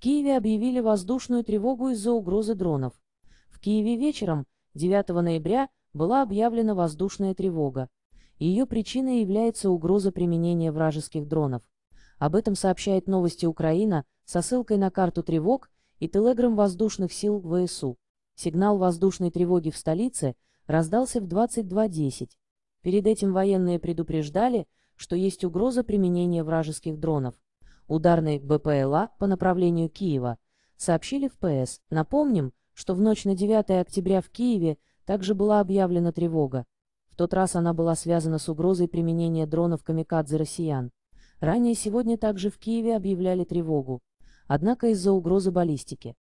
Киеве объявили воздушную тревогу из-за угрозы дронов. В Киеве вечером, 9 ноября, была объявлена воздушная тревога. Ее причиной является угроза применения вражеских дронов. Об этом сообщает новости Украина со ссылкой на карту тревог и телеграм воздушных сил ВСУ. Сигнал воздушной тревоги в столице раздался в 22.10. Перед этим военные предупреждали, что есть угроза применения вражеских дронов ударной БПЛА по направлению Киева, сообщили в ПС. Напомним, что в ночь на 9 октября в Киеве также была объявлена тревога. В тот раз она была связана с угрозой применения дронов камикадзе россиян. Ранее сегодня также в Киеве объявляли тревогу. Однако из-за угрозы баллистики.